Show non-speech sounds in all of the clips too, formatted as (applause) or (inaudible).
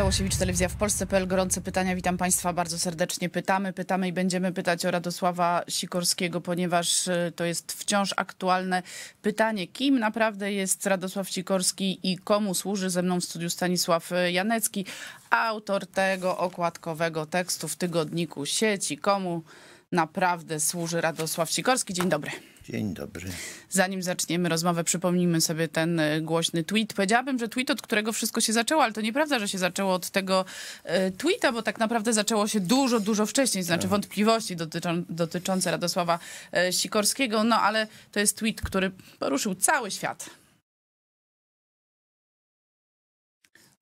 Agata Łosiewicz, Telewizja w Polsce.pl. Gorące pytania, witam Państwa bardzo serdecznie. Pytamy, pytamy i będziemy pytać o Radosława Sikorskiego, ponieważ y, to jest wciąż aktualne pytanie. Kim naprawdę jest Radosław Sikorski i komu służy ze mną w studiu Stanisław y, Janecki, autor tego okładkowego tekstu w tygodniku sieci. Komu naprawdę służy Radosław Sikorski? Dzień dobry. Dzień dobry. Zanim zaczniemy rozmowę, przypomnijmy sobie ten e, głośny tweet. Powiedziałabym, że tweet, od którego wszystko się zaczęło, ale to nieprawda, że się zaczęło od tego e, tweeta, bo tak naprawdę zaczęło się dużo, dużo wcześniej, znaczy tak. wątpliwości dotyczą, dotyczące Radosława e, Sikorskiego, no ale to jest tweet, który poruszył cały świat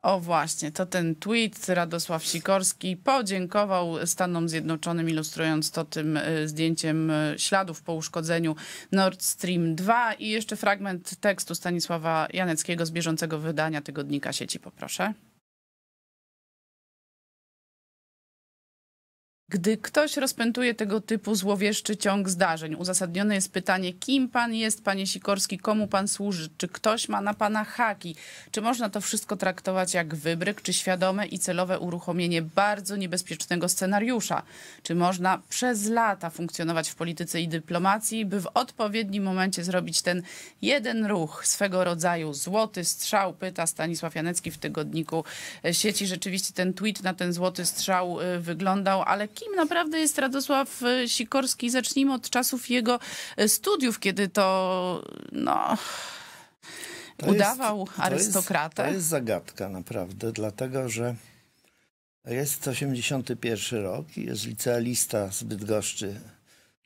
O właśnie, to ten tweet Radosław Sikorski podziękował Stanom Zjednoczonym, ilustrując to tym y, zdjęciem y, śladów po uszkodzeniu Nord Stream 2 i jeszcze fragment tekstu Stanisława Janeckiego z bieżącego wydania tygodnika sieci, poproszę. Gdy ktoś rozpętuje tego typu złowieszczy ciąg zdarzeń, uzasadnione jest pytanie, kim pan jest, panie Sikorski, komu pan służy, czy ktoś ma na pana haki, czy można to wszystko traktować jak wybryk, czy świadome i celowe uruchomienie bardzo niebezpiecznego scenariusza, czy można przez lata funkcjonować w polityce i dyplomacji, by w odpowiednim momencie zrobić ten jeden ruch, swego rodzaju złoty strzał, pyta Stanisław Janecki w tygodniku sieci. Rzeczywiście ten tweet na ten złoty strzał y, wyglądał, ale kim naprawdę jest Radosław e, Sikorski? Zacznijmy od czasów jego e, studiów, kiedy to no, to udawał jest, arystokratę. To jest, to jest zagadka naprawdę, dlatego że jest 81 rok i jest licealista z Bydgoszczy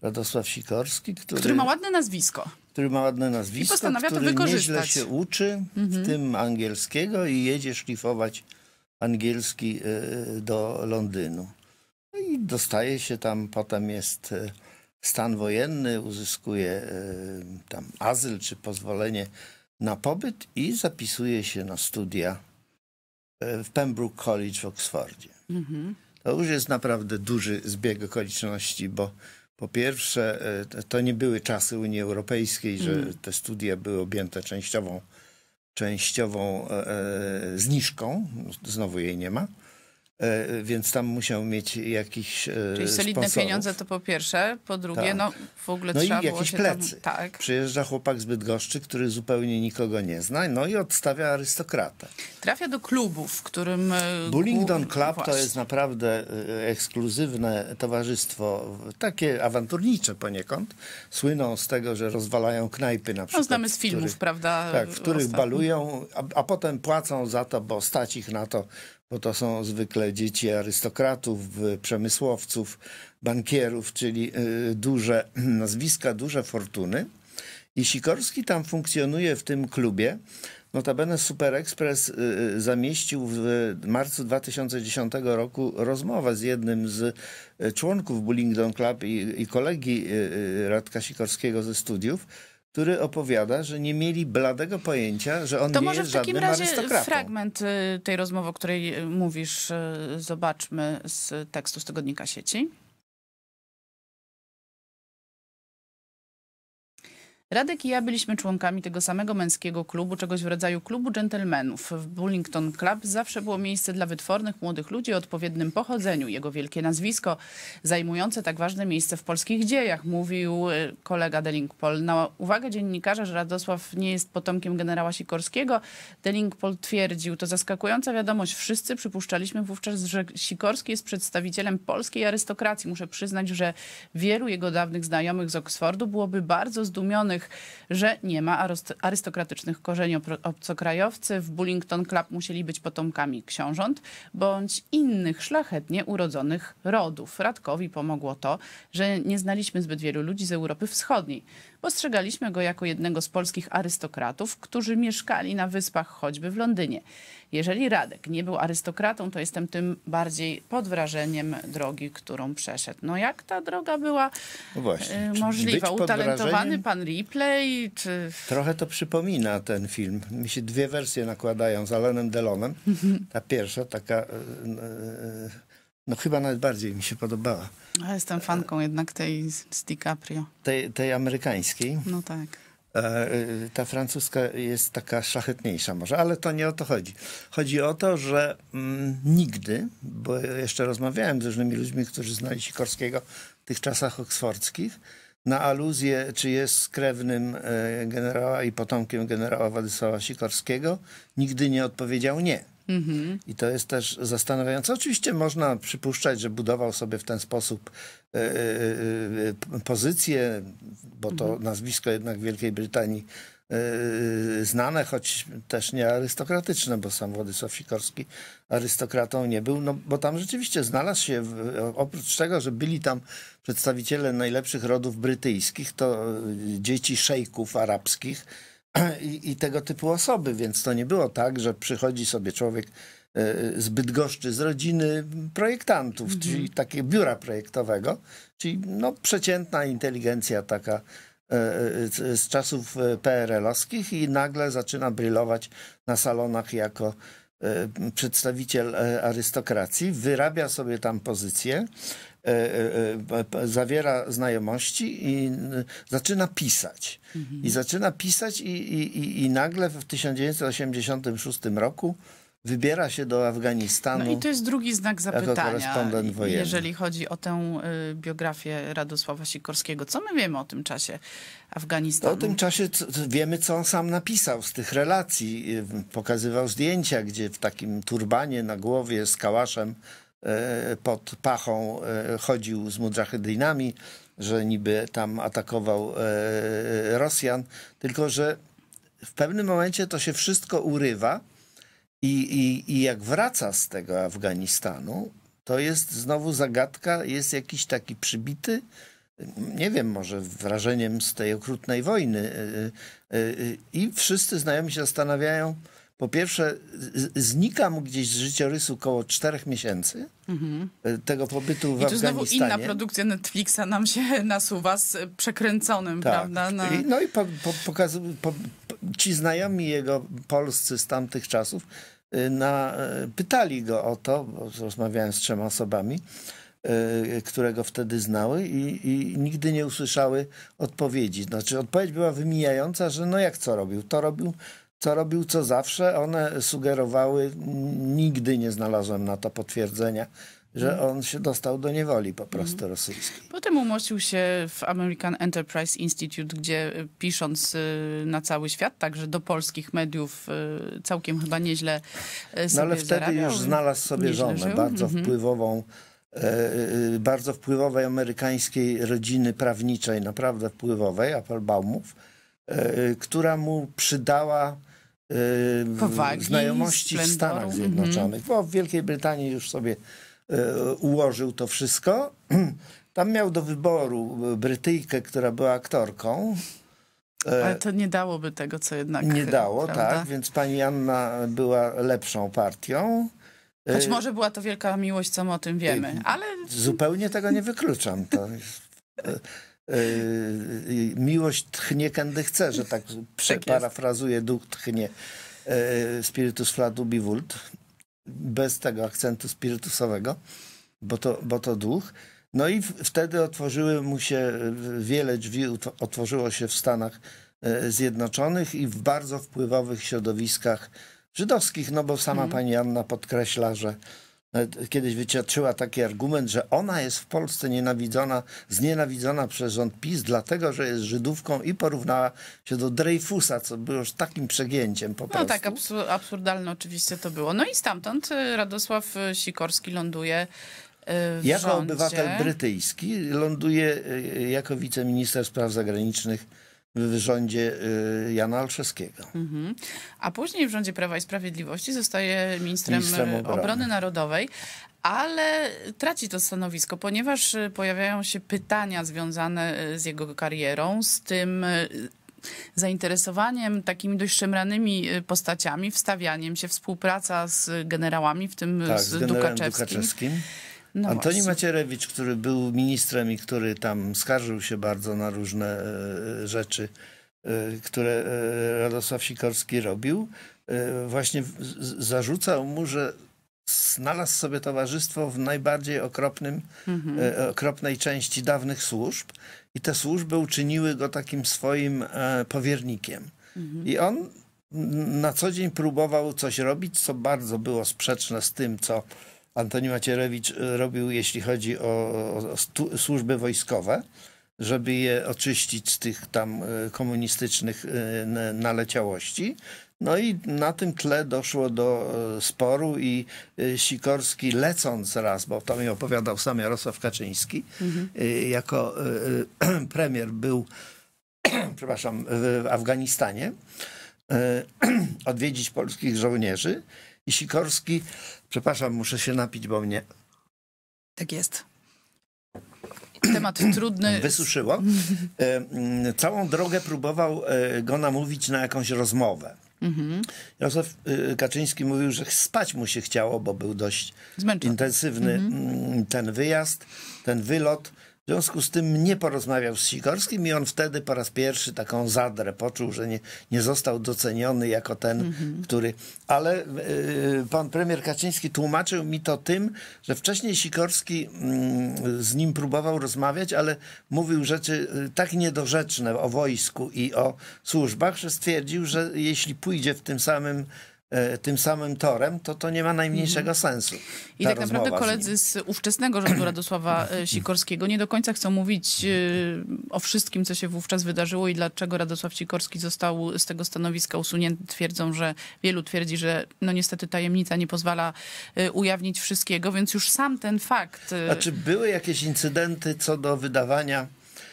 Radosław Sikorski, który, który ma ładne nazwisko. Który ma ładne nazwisko, I postanawia który to wykorzystać. nieźle się uczy, mhm. w tym angielskiego i jedzie szlifować angielski e, do Londynu. No i dostaje się tam, potem jest e, stan wojenny, uzyskuje e, tam azyl czy pozwolenie na pobyt i zapisuje się na studia e, w Pembroke College w Oksfordzie. Mhm. To już jest naprawdę duży zbieg okoliczności, bo po pierwsze, to nie były czasy Unii Europejskiej, że mm. te studia były objęte częściową, częściową zniżką. Znowu jej nie ma. E, więc tam musiał mieć jakiś e, Czyli solidne sponsorów. pieniądze to po pierwsze, po drugie, tak. no w ogóle no trzeba i jakieś plecy. Tam, tak. Przyjeżdża chłopak z Bydgoszczy, który zupełnie nikogo nie zna, no i odstawia arystokratę. Trafia do klubu, w którym... E, Bullingdon Club Właśnie. to jest naprawdę ekskluzywne towarzystwo, takie awanturnicze poniekąd. Słyną z tego, że rozwalają knajpy na przykład. No, znamy z filmów, których, prawda? Tak, w których ostatnio. balują, a, a potem płacą za to, bo stać ich na to, bo to są zwykle dzieci arystokratów, przemysłowców, bankierów, czyli y, duże (clears throat) nazwiska, duże fortuny. I Sikorski tam funkcjonuje w tym klubie. Notabene Super Express y, y, zamieścił w marcu 2010 roku rozmowę z jednym z członków Bullingdon Club i, i kolegi Radka Sikorskiego ze studiów który opowiada, że nie mieli bladego pojęcia, że on to nie jest żadnym To może w takim razie fragment y, tej rozmowy, o której y, mówisz, y, zobaczmy z tekstu z tygodnika sieci. Radek i ja byliśmy członkami tego samego męskiego klubu, czegoś w rodzaju klubu dżentelmenów. W Bullington Club zawsze było miejsce dla wytwornych młodych ludzi o odpowiednim pochodzeniu. Jego wielkie nazwisko, zajmujące tak ważne miejsce w polskich dziejach, mówił y, kolega Delingpol. Na uwagę dziennikarza, że Radosław nie jest potomkiem generała Sikorskiego, Delingpol twierdził, to zaskakująca wiadomość. Wszyscy przypuszczaliśmy wówczas, że Sikorski jest przedstawicielem polskiej arystokracji. Muszę przyznać, że wielu jego dawnych znajomych z Oksfordu byłoby bardzo zdumionych tych, że nie ma arystokratycznych korzeni obcokrajowcy. W Bullington Club musieli być potomkami książąt bądź innych szlachetnie urodzonych rodów. Radkowi pomogło to, że nie znaliśmy zbyt wielu ludzi z Europy Wschodniej. Postrzegaliśmy go jako jednego z polskich arystokratów, którzy mieszkali na wyspach, choćby w Londynie. Jeżeli Radek nie był arystokratą, to jestem tym bardziej pod wrażeniem drogi, którą przeszedł. No jak ta droga była no właśnie, e, możliwa? Utalentowany pan Ripley? Czy... Trochę to przypomina ten film. Mi się dwie wersje nakładają z Alanem Delonem. Ta pierwsza, taka e, e, no chyba nawet bardziej mi się podobała. jestem fanką jednak tej z DiCaprio. Tej, tej amerykańskiej. No tak. E, e, ta francuska jest taka szlachetniejsza może, ale to nie o to chodzi. Chodzi o to, że mm, nigdy, bo jeszcze rozmawiałem z różnymi ludźmi, którzy znali Sikorskiego w tych czasach oksfordzkich, na aluzję, czy jest krewnym e, generała i potomkiem generała Władysława Sikorskiego, nigdy nie odpowiedział nie. Mhm. I to jest też zastanawiające. Oczywiście można przypuszczać, że budował sobie w ten sposób e, e, e, pozycję, bo to mhm. nazwisko jednak w Wielkiej Brytanii znane, choć też nie arystokratyczne, bo sam Władysław Sikorski arystokratą nie był, no bo tam rzeczywiście znalazł się, oprócz tego, że byli tam przedstawiciele najlepszych rodów brytyjskich, to dzieci szejków arabskich, (clears throat) i, i tego typu osoby, więc to nie było tak, że przychodzi sobie człowiek e, zbyt goszczy z rodziny projektantów, mhm. czyli takie biura projektowego, czyli no przeciętna inteligencja taka e, e, z czasów PRL-owskich i nagle zaczyna brylować na salonach jako przedstawiciel arystokracji, wyrabia sobie tam pozycję, E, e, e, zawiera znajomości i zaczyna pisać. I zaczyna pisać i, i, i, i nagle w 1986 roku wybiera się do Afganistanu. No i to jest drugi znak zapytania, jeżeli chodzi o tę y, biografię Radosława Sikorskiego. Co my wiemy o tym czasie Afganistanu? O tym czasie wiemy, co on sam napisał z tych relacji. Y, pokazywał zdjęcia, gdzie w takim turbanie na głowie z kałaszem E, pod pachą e, chodził z mudżahedynami, że niby tam atakował e, Rosjan, tylko że w pewnym momencie to się wszystko urywa i, i, i jak wraca z tego Afganistanu, to jest znowu zagadka, jest jakiś taki przybity, nie wiem, może wrażeniem z tej okrutnej wojny. I wszyscy znajomi się zastanawiają, po pierwsze, znika mu gdzieś z życiorysu około czterech miesięcy e, tego pobytu w I tu znowu inna produkcja Netflixa nam się (laughs) nasuwa z przekręconym, tak. prawda? Na... no i po, po, po, ci znajomi jego polscy z tamtych czasów e, na, e, pytali go o to, bo rozmawiałem z trzema osobami, którego wtedy znały i, i, nigdy nie usłyszały odpowiedzi. Znaczy odpowiedź była wymijająca, że no jak co robił? To robił co robił, co zawsze. One sugerowały, nigdy nie znalazłem na to potwierdzenia, że mhm. on się dostał do niewoli po mhm. prostu rosyjskiej. Potem umościł się w American Enterprise Institute, gdzie y, pisząc y, na cały świat, także do polskich mediów y, całkiem chyba nieźle no, sobie No ale wtedy zarabiał. już znalazł sobie żonę, żył. bardzo mhm. wpływową e, e, bardzo wpływowej amerykańskiej rodziny prawniczej, naprawdę wpływowej, Applebaumów, e, która mu przydała Powagi, znajomości w Stanach mhm. Zjednoczonych, bo w Wielkiej Brytanii już sobie e, ułożył to wszystko. (clears throat) Tam miał do wyboru e, Brytyjkę, która była aktorką. E, ale to nie dałoby tego, co jednak. Nie dało, prawda? tak, więc pani Anna była lepszą partią. Być może była to wielka miłość, co my o tym wiemy, ale. Zupełnie tego nie wykluczam. To jest... Y, y, miłość tchnie, kiedy chce, że tak, (laughs) tak duch tchnie. Y, spiritus fladubi vult, bez tego akcentu spirytusowego, bo to, bo to duch. No i w, wtedy otworzyły mu się wiele drzwi, otworzyło się w Stanach Zjednoczonych i w bardzo wpływowych środowiskach żydowskich, no bo sama mm. pani Anna podkreśla, że kiedyś wycioczyła taki argument, że ona jest w Polsce nienawidzona, znienawidzona przez rząd PiS, dlatego że jest Żydówką i porównała się do Dreyfusa, co było już takim przegięciem po no prostu. No tak, absurdalne oczywiście to było. No i stamtąd y, Radosław y, Sikorski ląduje y, w Jako rządzie. obywatel brytyjski ląduje jako wiceminister spraw zagranicznych w rządzie y, Jana Olszewskiego. Mhm. A później w rządzie Prawa i Sprawiedliwości zostaje ministrem, ministrem y, obrony. obrony Narodowej, ale traci to stanowisko, ponieważ y, pojawiają się pytania związane z jego karierą, z tym, zainteresowaniem takimi dość szemranymi postaciami, wstawianiem się, współpraca z generałami, w tym tak, z, z Dukaczewskim. Dukaczewskim. No Antoni właśnie. Macierewicz, który był ministrem i który tam skarżył się bardzo na różne e, e, rzeczy, e, które Radosław Sikorski robił, właśnie zarzucał mu, że znalazł sobie towarzystwo w najbardziej okropnym, mhm. okropnej części dawnych służb i te służby uczyniły go takim swoim powiernikiem. Mhm. I on na co dzień próbował coś robić, co bardzo było sprzeczne z tym, co Antoni Macierewicz y, robił, jeśli chodzi o, o stu, służby wojskowe, żeby je oczyścić z tych tam y, komunistycznych y, naleciałości. No i na tym tle doszło do sporu i Sikorski lecąc raz, bo to mi opowiadał sam Jarosław Kaczyński, mhm. jako (clears throat) premier był, (clears throat) przepraszam, w Afganistanie, (clears throat) odwiedzić polskich żołnierzy i Sikorski. Przepraszam, muszę się napić, bo mnie... Tak jest. Temat trudny. (clears throat) Wysuszyło. Mhm. E, mm, całą drogę próbował e, go namówić na jakąś rozmowę. Mhm. Jarosław e, Kaczyński mówił, że spać mu się chciało, bo był dość Zmęczony. intensywny mhm. Mm, ten wyjazd, ten wylot. W związku z tym nie porozmawiał z Sikorskim i on wtedy po raz pierwszy taką zadrę poczuł, że nie, nie został doceniony jako ten, mhm. który. Ale y, pan premier Kaczyński tłumaczył mi to tym, że wcześniej Sikorski y, z nim próbował rozmawiać, ale mówił rzeczy e, tak niedorzeczne o wojsku i o służbach, że stwierdził, że jeśli pójdzie w tym samym E, tym samym torem, to to nie ma najmniejszego mhm. sensu. I tak naprawdę koledzy z, z ówczesnego rządu Radosława e, (clears throat) Sikorskiego nie do końca chcą mówić e, o wszystkim, co się wówczas wydarzyło i dlaczego Radosław Sikorski został z tego stanowiska usunięty. Twierdzą, że wielu twierdzi, że no niestety tajemnica nie pozwala ujawnić wszystkiego, więc już sam ten fakt... A czy były jakieś incydenty co do wydawania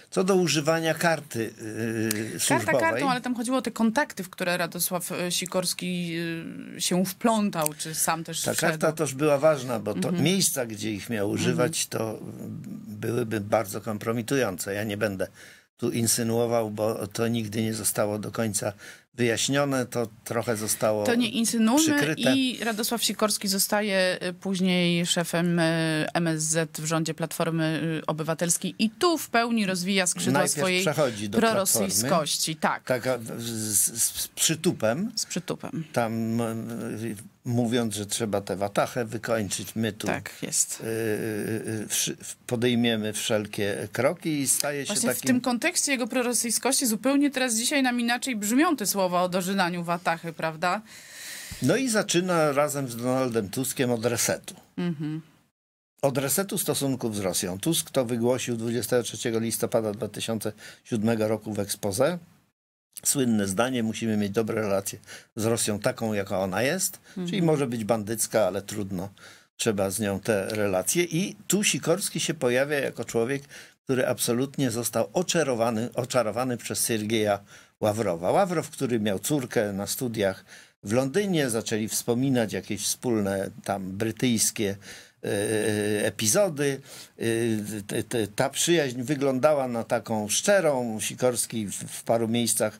co do używania karty yy, służbowej... Karta kartą, ale tam chodziło o te kontakty, w które Radosław y, Sikorski y, się wplątał, czy sam też Ta wszedł. karta też była ważna, bo to mhm. miejsca, gdzie ich miał używać, mhm. to byłyby bardzo kompromitujące. Ja nie będę tu insynuował, bo to nigdy nie zostało do końca wyjaśnione, to trochę zostało To nie insynuujmy i Radosław Sikorski zostaje y, później szefem y, MSZ w rządzie Platformy y, Obywatelskiej i tu w pełni rozwija skrzydła Najpierw swojej przechodzi do prorosyjskości. Tak. tak z, z, przytupem. Z przytupem. Tam mówiąc, że trzeba tę watachę wykończyć, my tu tak, jest. podejmiemy wszelkie kroki i staje Właśnie się takim... w tym kontekście jego prorosyjskości zupełnie teraz dzisiaj nam inaczej brzmią te słowa słowa o dożynaniu Watachy, prawda? No i zaczyna razem z Donaldem Tuskiem od resetu. Mhm. Od resetu stosunków z Rosją. Tusk to wygłosił 23 listopada 2007 roku w ekspoze. Słynne zdanie, musimy mieć dobre relacje z Rosją taką, jaka ona jest, mhm. czyli może być bandycka, ale trudno, trzeba z nią te relacje. I tu Sikorski się pojawia jako człowiek, który absolutnie został oczarowany, oczarowany przez Siergieja Ławrowa. Ławrow, który miał córkę na studiach w Londynie, zaczęli wspominać jakieś wspólne tam brytyjskie e, e, epizody. E, ta przyjaźń wyglądała na taką szczerą. Sikorski w paru miejscach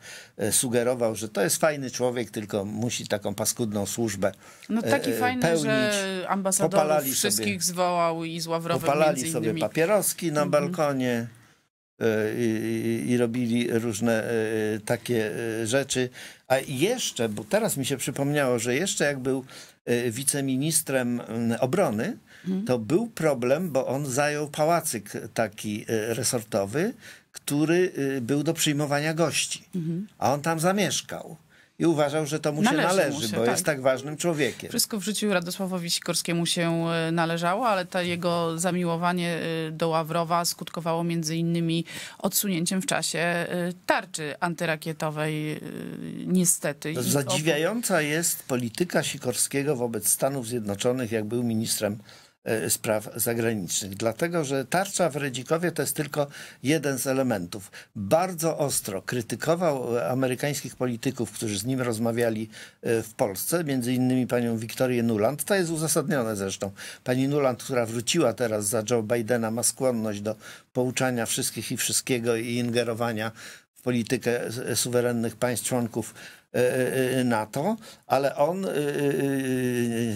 sugerował, że to jest fajny człowiek, tylko musi taką paskudną służbę No taki fajny, pełnić. że ambasadorów Popalali wszystkich sobie, zwołał i z Ławrowem Popalali sobie papieroski na mm -hmm. balkonie i, i robili różne e, takie e, rzeczy. A jeszcze, bo teraz mi się przypomniało, że jeszcze jak był e, wiceministrem mm, obrony, mhm. to był problem, bo on zajął pałacyk taki resortowy, który był do przyjmowania gości, mhm. a on tam zamieszkał i uważał, że to mu należy się należy, mu się, bo tak. jest tak ważnym człowiekiem. Wszystko w życiu Radosławowi Sikorskiemu się e, należało, ale to jego zamiłowanie e, do Ławrowa skutkowało między innymi odsunięciem w czasie e, tarczy antyrakietowej, niestety. Zadziwiająca jest polityka Sikorskiego wobec Stanów Zjednoczonych, jak był ministrem E, spraw zagranicznych. Dlatego, że tarcza w Redzikowie to jest tylko jeden z elementów. Bardzo ostro krytykował e, amerykańskich polityków, którzy z nim rozmawiali e, w Polsce, między innymi panią Wiktorię Nuland. To jest uzasadnione zresztą. Pani Nuland, która wróciła teraz za Joe Bidena, ma skłonność do pouczania wszystkich i wszystkiego i ingerowania w politykę suwerennych państw członków E, e, e, na to, ale on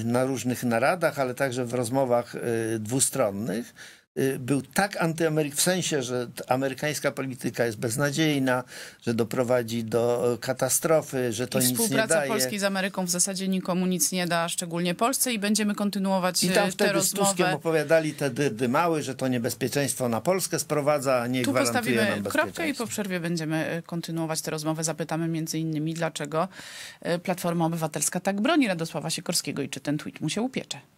na różnych naradach, ale także w rozmowach dwustronnych Y, był tak antyamerykański, w sensie, że amerykańska polityka jest beznadziejna, że doprowadzi do e, katastrofy, że to I nic nie daje. Współpraca Polski z Ameryką w zasadzie nikomu nic nie da, szczególnie Polsce i będziemy kontynuować I e, tam wtedy te rozmowę. z Tuskiem opowiadali te dymały, że to niebezpieczeństwo na Polskę sprowadza, a nie tu gwarantuje nam postawimy kropkę i po przerwie będziemy e, kontynuować tę rozmowę. Zapytamy między innymi, dlaczego Platforma Obywatelska tak broni Radosława Sikorskiego i czy ten tweet mu się upiecze.